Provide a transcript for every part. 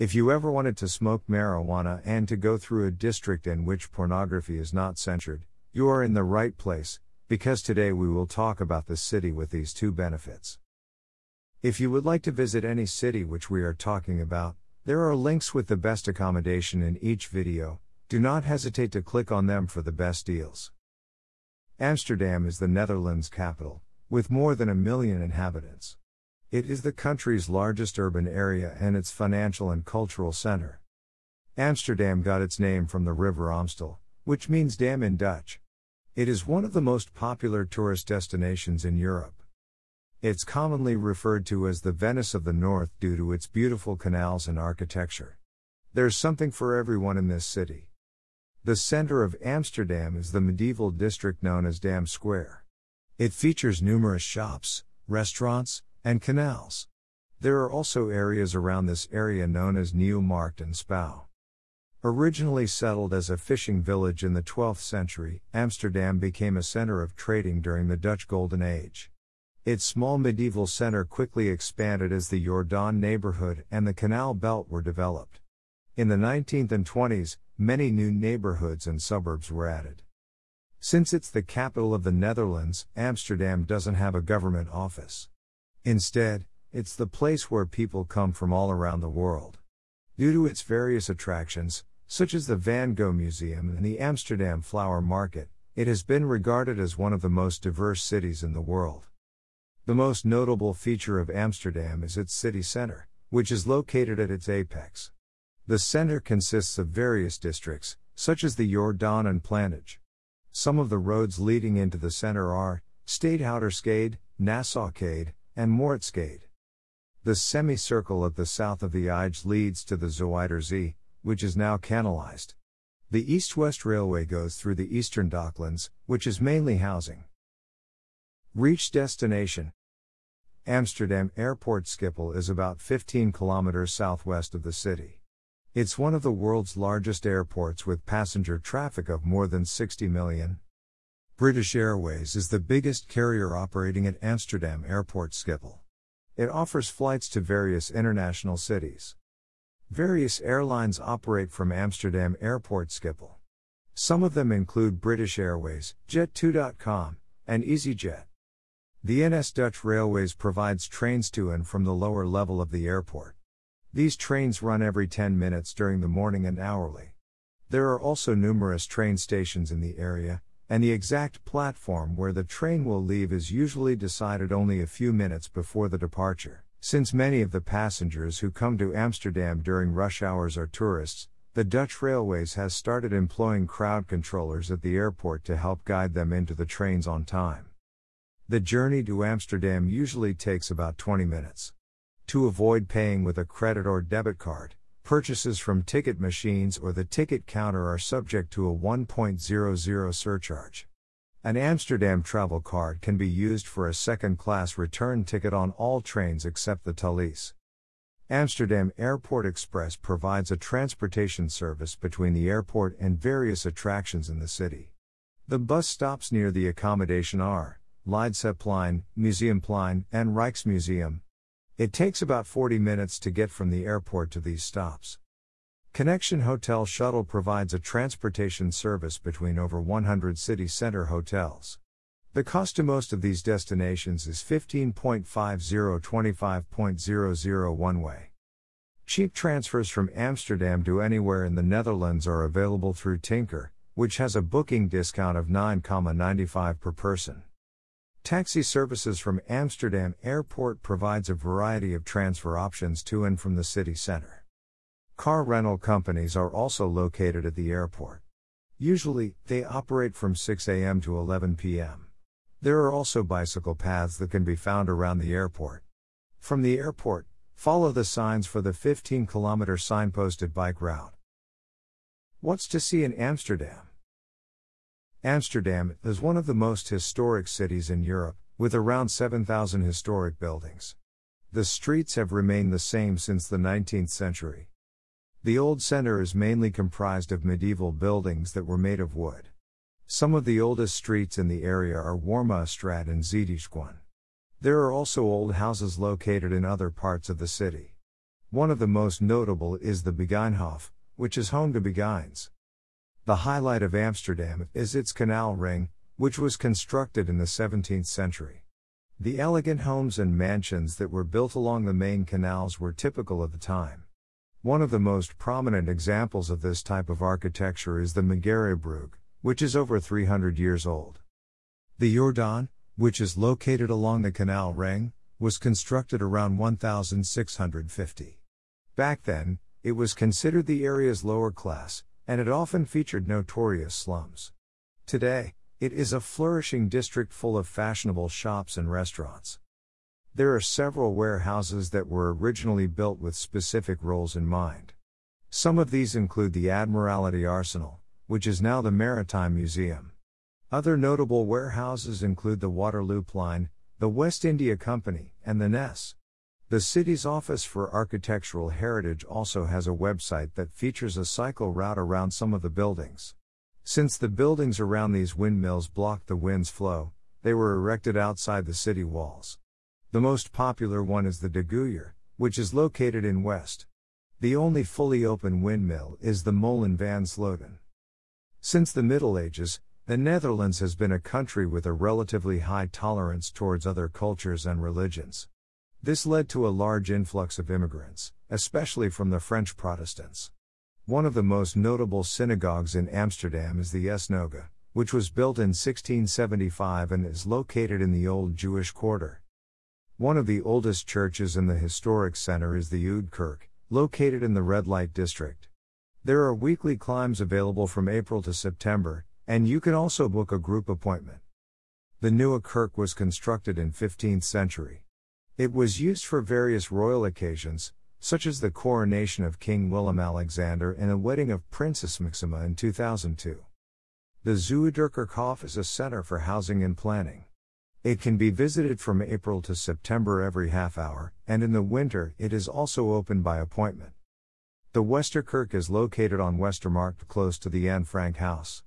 If you ever wanted to smoke marijuana and to go through a district in which pornography is not censored, you are in the right place, because today we will talk about the city with these two benefits. If you would like to visit any city which we are talking about, there are links with the best accommodation in each video, do not hesitate to click on them for the best deals. Amsterdam is the Netherlands capital, with more than a million inhabitants. It is the country's largest urban area and its financial and cultural center. Amsterdam got its name from the river Amstel, which means dam in Dutch. It is one of the most popular tourist destinations in Europe. It's commonly referred to as the Venice of the North due to its beautiful canals and architecture. There's something for everyone in this city. The center of Amsterdam is the medieval district known as Dam Square. It features numerous shops, restaurants, and canals. There are also areas around this area known as Neumarkt and Spau. Originally settled as a fishing village in the 12th century, Amsterdam became a center of trading during the Dutch Golden Age. Its small medieval center quickly expanded as the Jordaan neighborhood and the Canal Belt were developed. In the 19th and 20s, many new neighborhoods and suburbs were added. Since it's the capital of the Netherlands, Amsterdam doesn't have a government office. Instead, it's the place where people come from all around the world. Due to its various attractions, such as the Van Gogh Museum and the Amsterdam Flower Market, it has been regarded as one of the most diverse cities in the world. The most notable feature of Amsterdam is its city centre, which is located at its apex. The centre consists of various districts, such as the Jordaan and Plantage. Some of the roads leading into the centre are Stadhouderskade, Nassaucade, and Mortsgade. The semicircle at the south of the Ige leads to the Zuiderzee, which is now canalized. The East West Railway goes through the eastern docklands, which is mainly housing. Reach destination Amsterdam Airport Schiphol is about 15 kilometers southwest of the city. It's one of the world's largest airports with passenger traffic of more than 60 million. British Airways is the biggest carrier operating at Amsterdam Airport Schiphol. It offers flights to various international cities. Various airlines operate from Amsterdam Airport Schiphol. Some of them include British Airways, Jet2.com, and EasyJet. The NS Dutch Railways provides trains to and from the lower level of the airport. These trains run every 10 minutes during the morning and hourly. There are also numerous train stations in the area, and the exact platform where the train will leave is usually decided only a few minutes before the departure. Since many of the passengers who come to Amsterdam during rush hours are tourists, the Dutch Railways has started employing crowd controllers at the airport to help guide them into the trains on time. The journey to Amsterdam usually takes about 20 minutes. To avoid paying with a credit or debit card, Purchases from ticket machines or the ticket counter are subject to a 1.00 surcharge. An Amsterdam travel card can be used for a second class return ticket on all trains except the Thalys. Amsterdam Airport Express provides a transportation service between the airport and various attractions in the city. The bus stops near the accommodation are Leidseplein, Museumplein, and Rijksmuseum, it takes about 40 minutes to get from the airport to these stops. Connection Hotel Shuttle provides a transportation service between over 100 city center hotels. The cost to most of these destinations is 15.50-25.00 one way. Cheap transfers from Amsterdam to anywhere in the Netherlands are available through Tinker, which has a booking discount of 9.95 per person. Taxi services from Amsterdam Airport provides a variety of transfer options to and from the city center. Car rental companies are also located at the airport. Usually, they operate from 6 a.m. to 11 p.m. There are also bicycle paths that can be found around the airport. From the airport, follow the signs for the 15 kilometer signposted bike route. What's to see in Amsterdam? Amsterdam is one of the most historic cities in Europe, with around 7,000 historic buildings. The streets have remained the same since the 19th century. The old center is mainly comprised of medieval buildings that were made of wood. Some of the oldest streets in the area are Warma Straat and Ziedijkwan. There are also old houses located in other parts of the city. One of the most notable is the Begijnhof, which is home to Begijns. The highlight of Amsterdam is its canal ring, which was constructed in the 17th century. The elegant homes and mansions that were built along the main canals were typical of the time. One of the most prominent examples of this type of architecture is the Megarebrug, which is over 300 years old. The Jordan, which is located along the canal ring, was constructed around 1650. Back then, it was considered the area's lower class, and it often featured notorious slums. Today, it is a flourishing district full of fashionable shops and restaurants. There are several warehouses that were originally built with specific roles in mind. Some of these include the Admiralty Arsenal, which is now the Maritime Museum. Other notable warehouses include the Waterloo Line, the West India Company, and the Ness. The city's Office for Architectural Heritage also has a website that features a cycle route around some of the buildings. Since the buildings around these windmills blocked the wind's flow, they were erected outside the city walls. The most popular one is the Deguyer, which is located in West. The only fully open windmill is the Molen van Sloten. Since the Middle Ages, the Netherlands has been a country with a relatively high tolerance towards other cultures and religions. This led to a large influx of immigrants, especially from the French Protestants. One of the most notable synagogues in Amsterdam is the Esnoga, which was built in 1675 and is located in the Old Jewish Quarter. One of the oldest churches in the historic center is the Oudkerk, located in the Red Light District. There are weekly climbs available from April to September, and you can also book a group appointment. The Nieuwe Kerk was constructed in 15th century. It was used for various royal occasions, such as the coronation of King Willem Alexander and the wedding of Princess Maxima in 2002. The Zuiderkerkhof is a center for housing and planning. It can be visited from April to September every half hour, and in the winter it is also open by appointment. The Westerkirk is located on Westermarkt close to the Anne Frank House.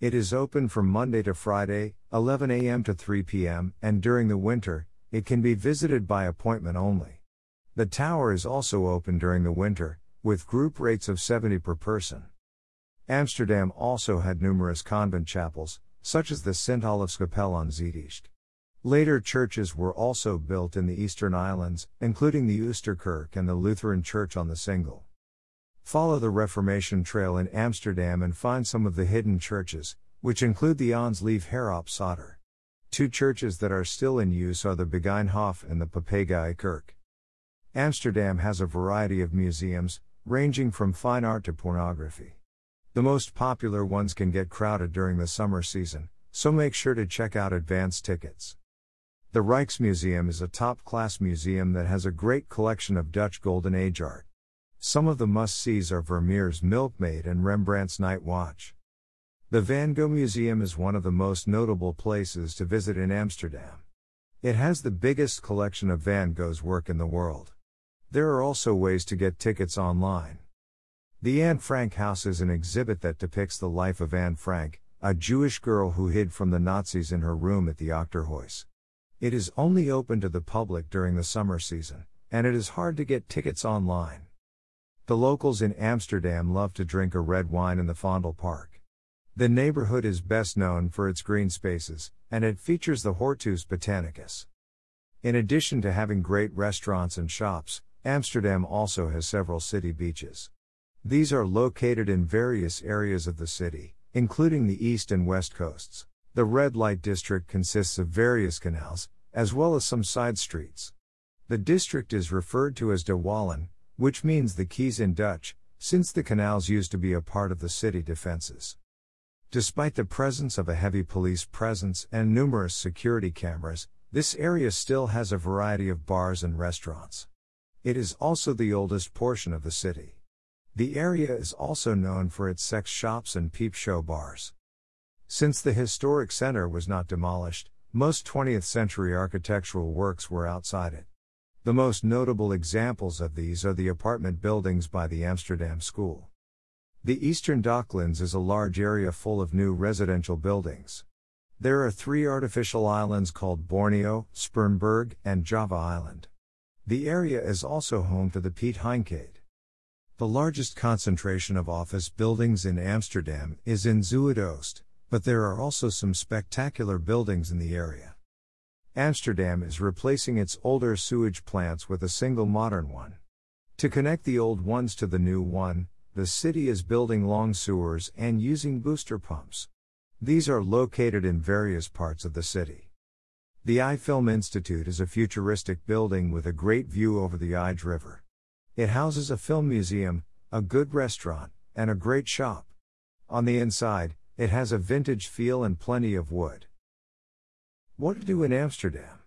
It is open from Monday to Friday, 11 a.m. to 3 p.m., and during the winter, it can be visited by appointment only. The tower is also open during the winter, with group rates of 70 per person. Amsterdam also had numerous convent chapels, such as the Sint Olafskapel on Ziedischt. Later churches were also built in the Eastern Islands, including the Oosterkerk and the Lutheran Church on the Single. Follow the Reformation Trail in Amsterdam and find some of the hidden churches, which include the Ons Lief Herop Sodder. Two churches that are still in use are the Begijnhof and the Papegaai Kerk. Amsterdam has a variety of museums, ranging from fine art to pornography. The most popular ones can get crowded during the summer season, so make sure to check out advance tickets. The Rijksmuseum is a top class museum that has a great collection of Dutch Golden Age art. Some of the must sees are Vermeer's Milkmaid and Rembrandt's Night Watch. The Van Gogh Museum is one of the most notable places to visit in Amsterdam. It has the biggest collection of Van Gogh's work in the world. There are also ways to get tickets online. The Anne Frank House is an exhibit that depicts the life of Anne Frank, a Jewish girl who hid from the Nazis in her room at the Ochterhuis. It is only open to the public during the summer season, and it is hard to get tickets online. The locals in Amsterdam love to drink a red wine in the Fondel Park. The neighborhood is best known for its green spaces, and it features the Hortus Botanicus. In addition to having great restaurants and shops, Amsterdam also has several city beaches. These are located in various areas of the city, including the east and west coasts. The red light district consists of various canals, as well as some side streets. The district is referred to as De Wallen, which means the keys in Dutch, since the canals used to be a part of the city defenses. Despite the presence of a heavy police presence and numerous security cameras, this area still has a variety of bars and restaurants. It is also the oldest portion of the city. The area is also known for its sex shops and peep show bars. Since the historic center was not demolished, most 20th century architectural works were outside it. The most notable examples of these are the apartment buildings by the Amsterdam School. The Eastern Docklands is a large area full of new residential buildings. There are three artificial islands called Borneo, Spernberg, and Java Island. The area is also home to the Piet Heinkade. The largest concentration of office buildings in Amsterdam is in Zuidoost, but there are also some spectacular buildings in the area. Amsterdam is replacing its older sewage plants with a single modern one. To connect the old ones to the new one, the city is building long sewers and using booster pumps. These are located in various parts of the city. The iFilm Institute is a futuristic building with a great view over the Ige River. It houses a film museum, a good restaurant, and a great shop. On the inside, it has a vintage feel and plenty of wood. What to do in Amsterdam?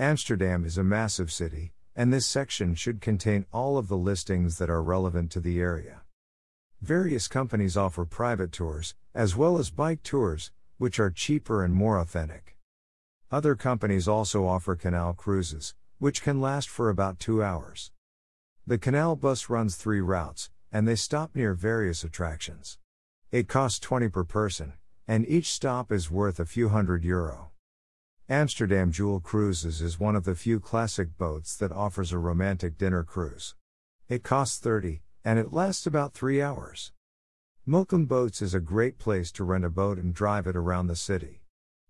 Amsterdam is a massive city, and this section should contain all of the listings that are relevant to the area. Various companies offer private tours, as well as bike tours, which are cheaper and more authentic. Other companies also offer canal cruises, which can last for about two hours. The canal bus runs three routes, and they stop near various attractions. It costs 20 per person, and each stop is worth a few hundred euro. Amsterdam Jewel Cruises is one of the few classic boats that offers a romantic dinner cruise. It costs 30 and it lasts about 3 hours. Mokum Boats is a great place to rent a boat and drive it around the city.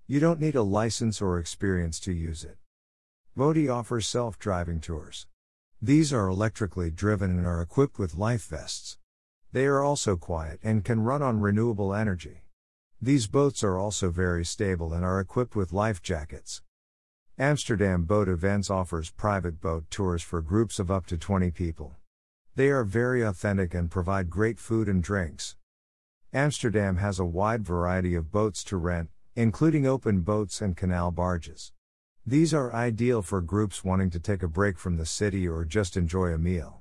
You don't need a license or experience to use it. Vodi offers self-driving tours. These are electrically driven and are equipped with life vests. They are also quiet and can run on renewable energy. These boats are also very stable and are equipped with life jackets. Amsterdam Boat Events offers private boat tours for groups of up to 20 people. They are very authentic and provide great food and drinks. Amsterdam has a wide variety of boats to rent, including open boats and canal barges. These are ideal for groups wanting to take a break from the city or just enjoy a meal.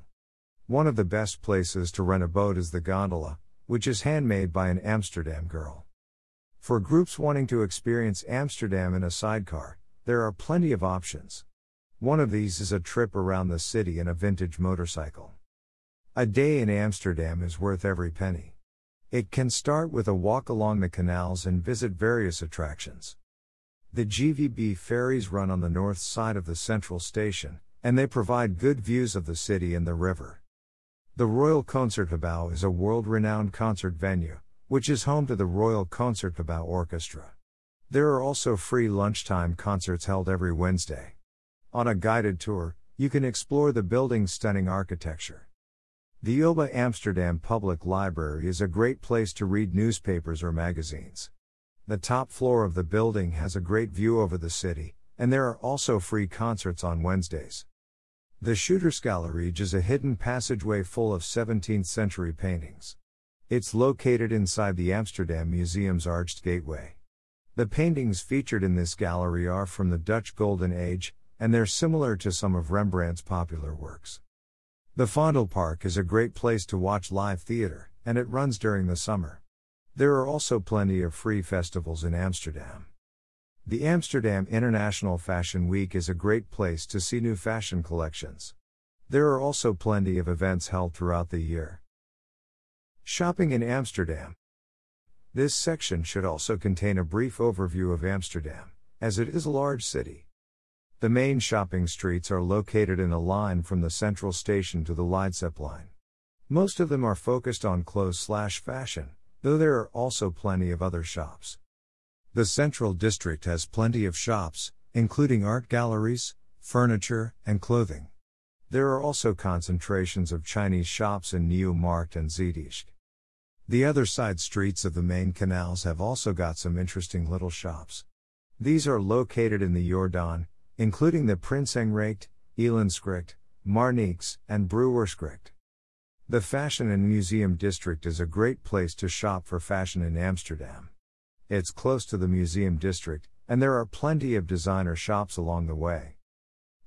One of the best places to rent a boat is the gondola, which is handmade by an Amsterdam girl. For groups wanting to experience Amsterdam in a sidecar, there are plenty of options. One of these is a trip around the city in a vintage motorcycle. A day in Amsterdam is worth every penny. It can start with a walk along the canals and visit various attractions. The GVB ferries run on the north side of the central station, and they provide good views of the city and the river. The Royal Concertgebouw is a world renowned concert venue, which is home to the Royal Concertgebouw Orchestra. There are also free lunchtime concerts held every Wednesday. On a guided tour, you can explore the building's stunning architecture. The Ilba Amsterdam Public Library is a great place to read newspapers or magazines. The top floor of the building has a great view over the city, and there are also free concerts on Wednesdays. The Schuttersgalerij is a hidden passageway full of 17th century paintings. It's located inside the Amsterdam Museum's arched gateway. The paintings featured in this gallery are from the Dutch Golden Age, and they're similar to some of Rembrandt's popular works. The Vondelpark is a great place to watch live theater, and it runs during the summer. There are also plenty of free festivals in Amsterdam. The Amsterdam International Fashion Week is a great place to see new fashion collections. There are also plenty of events held throughout the year, Shopping in Amsterdam. This section should also contain a brief overview of Amsterdam, as it is a large city. The main shopping streets are located in a line from the central station to the Leidsepp line. Most of them are focused on clothes slash fashion, though there are also plenty of other shops. The central district has plenty of shops, including art galleries, furniture, and clothing. There are also concentrations of Chinese shops in Nieuwmarkt and Zedijk. The other side streets of the main canals have also got some interesting little shops. These are located in the Jordan, including the Prinsengracht, Elenskricht, Marnix, and Brewerskricht. The Fashion and Museum District is a great place to shop for fashion in Amsterdam. It's close to the Museum District, and there are plenty of designer shops along the way.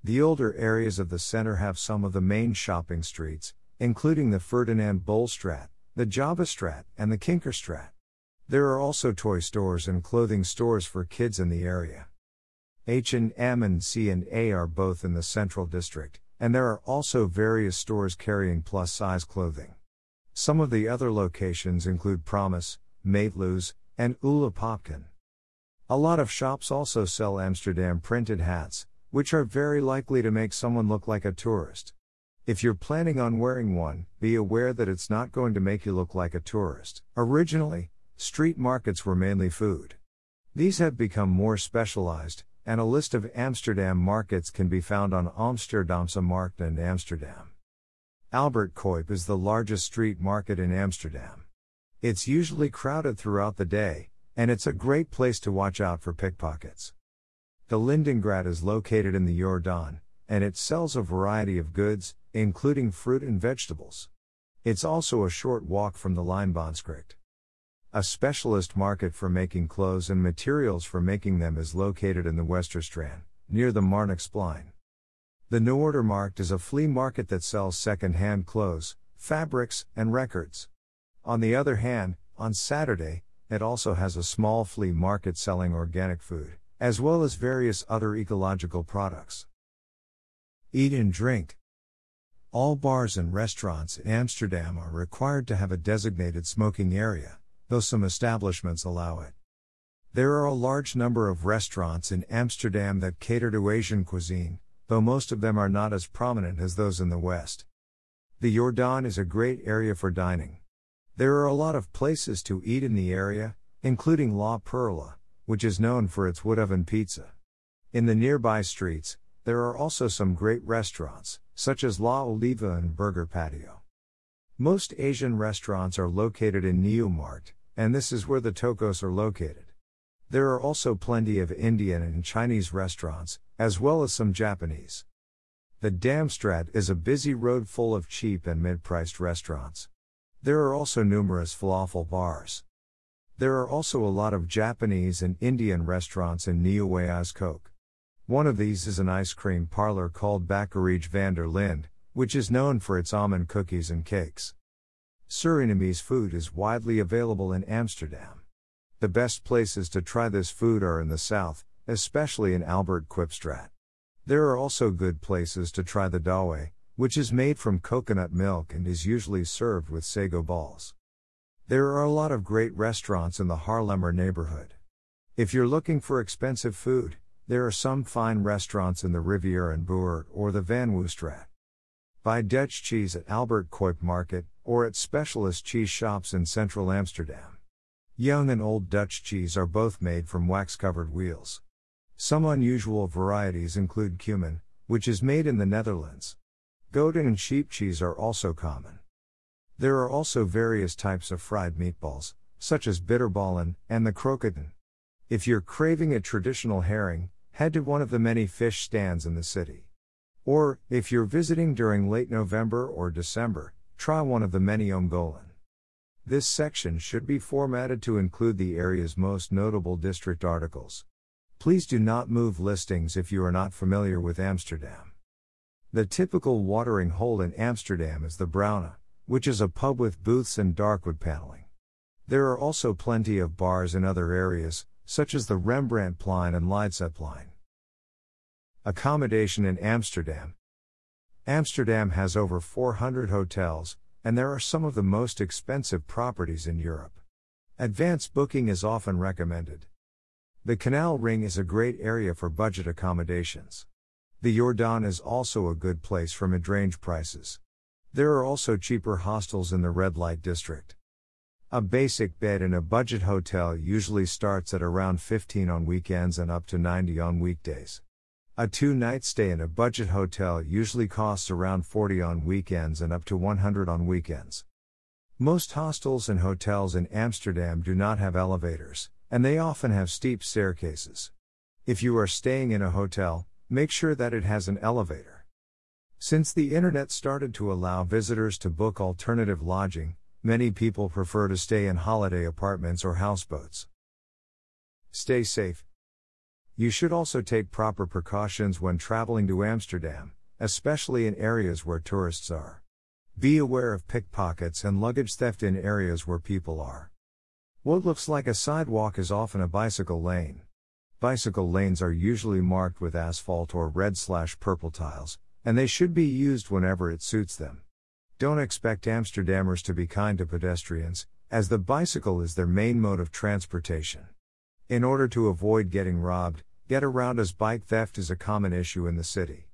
The older areas of the center have some of the main shopping streets, including the Ferdinand Bolstraat, the Java Strat, and the Kinker Strat. There are also toy stores and clothing stores for kids in the area. H&M and C&A are both in the central district, and there are also various stores carrying plus-size clothing. Some of the other locations include Promise, Maitlu's, and Ula Popkin. A lot of shops also sell Amsterdam printed hats, which are very likely to make someone look like a tourist. If you're planning on wearing one, be aware that it's not going to make you look like a tourist. Originally, street markets were mainly food. These have become more specialized, and a list of Amsterdam markets can be found on Amsterdamse Markt in Amsterdam. Albert Kuip is the largest street market in Amsterdam. It's usually crowded throughout the day, and it's a great place to watch out for pickpockets. The Lindengraad is located in the Jordan, and it sells a variety of goods, including fruit and vegetables. It's also a short walk from the Leinbahnsgericht. A specialist market for making clothes and materials for making them is located in the Westerstrand, near the Marnixplein. The Noordermarkt is a flea market that sells second-hand clothes, fabrics, and records. On the other hand, on Saturday, it also has a small flea market selling organic food, as well as various other ecological products. Eat and drink all bars and restaurants in Amsterdam are required to have a designated smoking area, though some establishments allow it. There are a large number of restaurants in Amsterdam that cater to Asian cuisine, though most of them are not as prominent as those in the West. The Jordan is a great area for dining. There are a lot of places to eat in the area, including La Perla, which is known for its wood oven pizza. In the nearby streets, there are also some great restaurants, such as La Oliva and Burger Patio. Most Asian restaurants are located in Neumarkt, and this is where the tokos are located. There are also plenty of Indian and Chinese restaurants, as well as some Japanese. The Damstrat is a busy road full of cheap and mid priced restaurants. There are also numerous falafel bars. There are also a lot of Japanese and Indian restaurants in Niueaz Coke. One of these is an ice cream parlor called Bakkerij van der Linde, which is known for its almond cookies and cakes. Surinamese food is widely available in Amsterdam. The best places to try this food are in the south, especially in Albert Quipstrat. There are also good places to try the dawe, which is made from coconut milk and is usually served with sago balls. There are a lot of great restaurants in the Harlemmer neighborhood. If you're looking for expensive food, there are some fine restaurants in the Riviera and Boer or the Van Woestrat. Buy Dutch cheese at Albert Kuip Market or at specialist cheese shops in central Amsterdam. Young and old Dutch cheese are both made from wax covered wheels. Some unusual varieties include cumin, which is made in the Netherlands. Goat and sheep cheese are also common. There are also various types of fried meatballs, such as bitterballen and the kroketten. If you're craving a traditional herring, head to one of the many fish stands in the city. Or, if you're visiting during late November or December, try one of the many Omgolan. This section should be formatted to include the area's most notable district articles. Please do not move listings if you are not familiar with Amsterdam. The typical watering hole in Amsterdam is the Brauna, which is a pub with booths and darkwood paneling. There are also plenty of bars in other areas, such as the Rembrandt line and Leidsep line. Accommodation in Amsterdam. Amsterdam has over 400 hotels, and there are some of the most expensive properties in Europe. Advance booking is often recommended. The Canal Ring is a great area for budget accommodations. The Jordan is also a good place for mid range prices. There are also cheaper hostels in the red light district. A basic bed in a budget hotel usually starts at around 15 on weekends and up to 90 on weekdays. A two night stay in a budget hotel usually costs around 40 on weekends and up to 100 on weekends. Most hostels and hotels in Amsterdam do not have elevators, and they often have steep staircases. If you are staying in a hotel, make sure that it has an elevator. Since the internet started to allow visitors to book alternative lodging, Many people prefer to stay in holiday apartments or houseboats. Stay safe. You should also take proper precautions when traveling to Amsterdam, especially in areas where tourists are. Be aware of pickpockets and luggage theft in areas where people are. What looks like a sidewalk is often a bicycle lane. Bicycle lanes are usually marked with asphalt or red slash purple tiles, and they should be used whenever it suits them. Don't expect Amsterdammers to be kind to pedestrians, as the bicycle is their main mode of transportation. In order to avoid getting robbed, get around as bike theft is a common issue in the city.